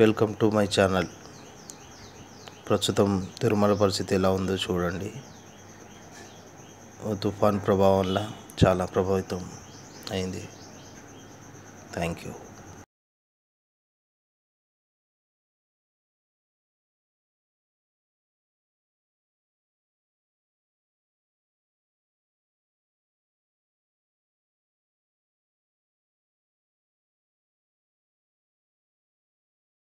welcome to my channel ప్రస్తుతం తిరుమల పరిస్థితి ఎలా ఉందో చూడండి తుఫాన్ ప్రభావంలా చాలా ప్రభావితం అయింది థ్యాంక్ యూ